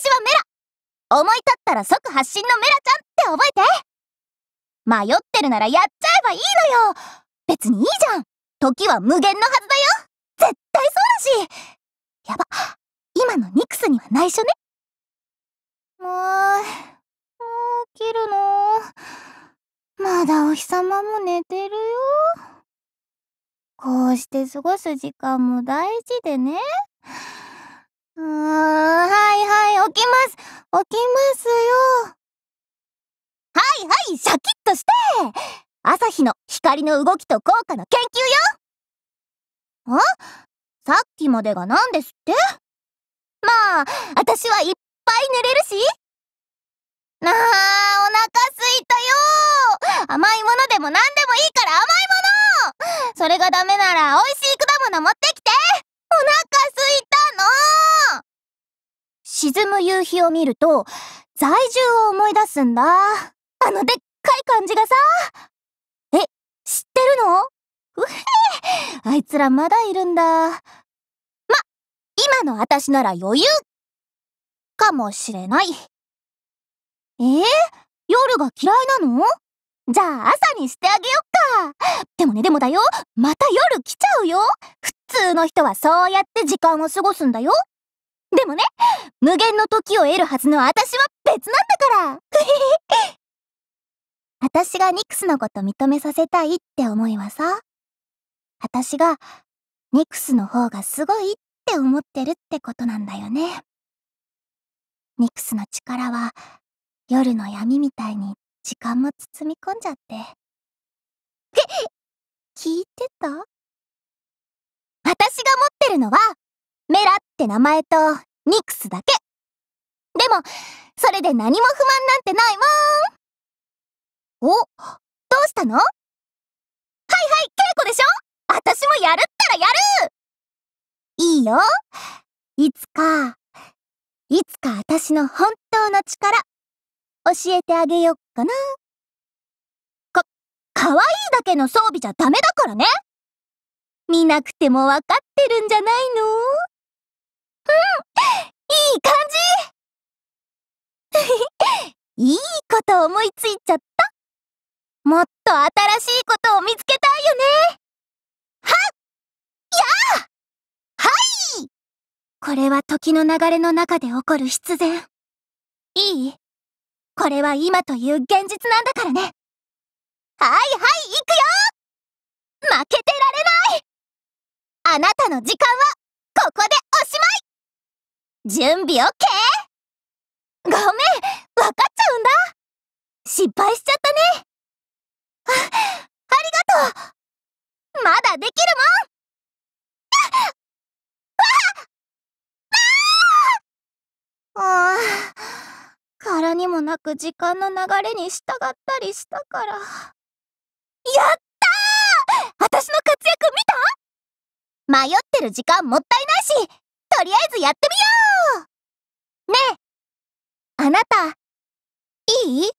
私はメラ思い立ったら即発信のメラちゃんって覚えて迷ってるならやっちゃえばいいのよ別にいいじゃん時は無限のはずだよ絶対そうだしやば今のニクスには内緒ねもうもう起きるのまだお日様も寝てるよこうして過ごす時間も大事でねうーん、はいはい、起きます。起きますよ。はいはい、シャキッとして朝日の光の動きと効果の研究よあさっきまでが何ですってまあ、私はいっぱい寝れるしなあ、お腹すいたよ甘いものでも何でもいいから甘いものそれがダメなら美味しい果物持って沈む夕日を見ると、在住を思い出すんだ。あのでっかい感じがさ。え、知ってるのうへあいつらまだいるんだ。ま、今の私なら余裕かもしれない。えー、夜が嫌いなのじゃあ朝にしてあげよっか。でもね、でもだよ。また夜来ちゃうよ。普通の人はそうやって時間を過ごすんだよ。でもね、無限の時を得るはずの私は別なんだから 私がニクスのこと認めさせたいって思いはさ、私がニクスの方がすごいって思ってるってことなんだよね。ニクスの力は夜の闇みたいに時間も包み込んじゃって。聞いてた私が持ってるのはメラって名前とニクスだけ。でも、それで何も不満なんてないもん。お、どうしたのはいはい、稽古でしょ私もやるったらやるいいよ。いつか、いつか私の本当の力、教えてあげよっかな。か、可愛いだけの装備じゃダメだからね見なくてもわかってるんじゃないの いい感じ いいこと思いついちゃった。もっと新しいことを見つけたいよね。はっやあはいこれは時の流れの中で起こる必然。いいこれは今という現実なんだからね。はいはい、行くよ負けてられないあなたの時間は、ここでおしまい準備 OK! ごめん、わかっちゃうんだ失敗しちゃったねあ、ありがとうまだできるもんああ、からにもなく時間の流れに従ったりしたから。やったー私の活躍見た迷ってる時間もったいないし、とりあえずやってみようねえ、あなた、いい